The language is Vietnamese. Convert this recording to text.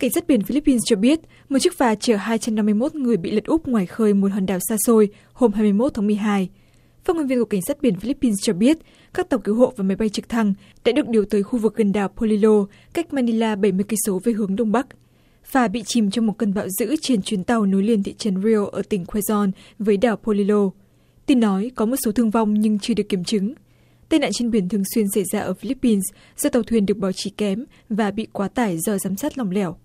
cảnh sát biển Philippines cho biết một chiếc phà chở hai trăm năm mươi mốt người bị lật úp ngoài khơi một hòn đảo xa xôi hôm hai mươi mốt tháng mười hai phát ngôn viên của cảnh sát biển Philippines cho biết các tàu cứu hộ và máy bay trực thăng đã được điều tới khu vực gần đảo Polillo cách Manila ni bảy mươi cây số về hướng đông bắc phà bị chìm trong một cơn bão dữ trên chuyến tàu nối liền thị trấn rio ở tỉnh Quezon với đảo Polillo. tin nói có một số thương vong nhưng chưa được kiểm chứng tai nạn trên biển thường xuyên xảy ra ở philippines do tàu thuyền được bảo trì kém và bị quá tải do giám sát lỏng lẻo